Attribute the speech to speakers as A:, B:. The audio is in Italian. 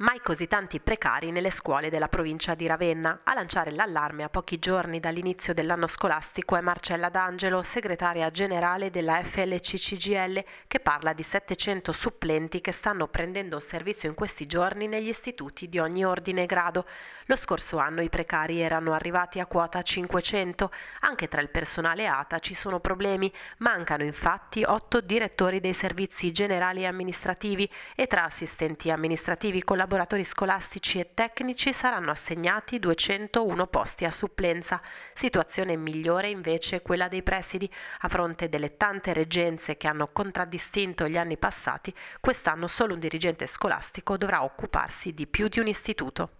A: Mai così tanti precari nelle scuole della provincia di Ravenna. A lanciare l'allarme a pochi giorni dall'inizio dell'anno scolastico è Marcella D'Angelo, segretaria generale della FLCCGL, che parla di 700 supplenti che stanno prendendo servizio in questi giorni negli istituti di ogni ordine e grado. Lo scorso anno i precari erano arrivati a quota 500. Anche tra il personale ATA ci sono problemi. Mancano infatti otto direttori dei servizi generali e amministrativi e tra assistenti amministrativi collaborativi laboratori scolastici e tecnici saranno assegnati 201 posti a supplenza, situazione migliore invece quella dei presidi. A fronte delle tante reggenze che hanno contraddistinto gli anni passati, quest'anno solo un dirigente scolastico dovrà occuparsi di più di un istituto.